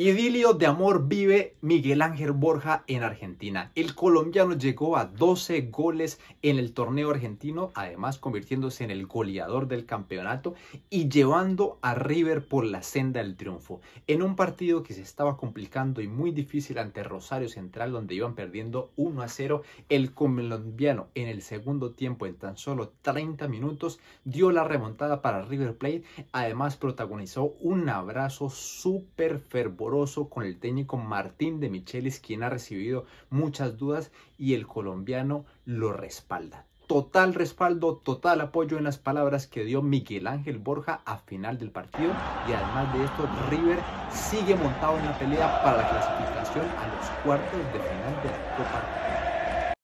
Idilio de amor vive Miguel Ángel Borja en Argentina. El colombiano llegó a 12 goles en el torneo argentino, además convirtiéndose en el goleador del campeonato y llevando a River por la senda del triunfo. En un partido que se estaba complicando y muy difícil ante Rosario Central, donde iban perdiendo 1 a 0, el colombiano en el segundo tiempo, en tan solo 30 minutos, dio la remontada para River Plate. Además, protagonizó un abrazo súper fervoroso con el técnico Martín de Michelis, quien ha recibido muchas dudas y el colombiano lo respalda. Total respaldo, total apoyo en las palabras que dio Miguel Ángel Borja a final del partido y además de esto River sigue montado en la pelea para la clasificación a los cuartos de final de la Copa